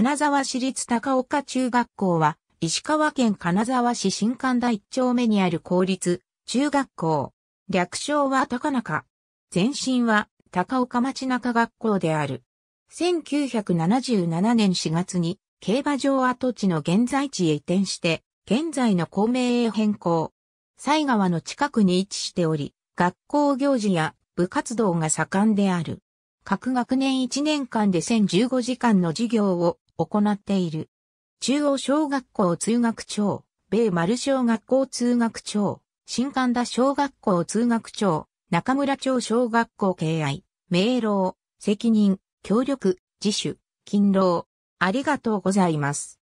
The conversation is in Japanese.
金沢市立高岡中学校は、石川県金沢市新館第一丁目にある公立中学校。略称は高中。前身は高岡町中学校である。1977年4月に競馬場跡地の現在地へ移転して、現在の校名へ変更。西川の近くに位置しており、学校行事や部活動が盛んである。各学年1年間で1015時間の授業を行っている。中央小学校通学長、米丸小学校通学長、新神田小学校通学長、中村町小学校敬愛、明朗、責任、協力、自主、勤労。ありがとうございます。